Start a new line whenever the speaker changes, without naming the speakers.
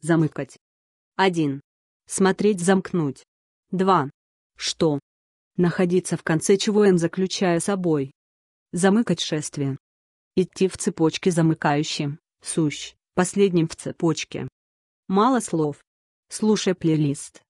Замыкать. 1. Смотреть замкнуть. 2. Что? Находиться в конце чего М заключая собой. Замыкать шествие. Идти в цепочке замыкающим, сущ, последним в цепочке. Мало слов. Слушай плейлист.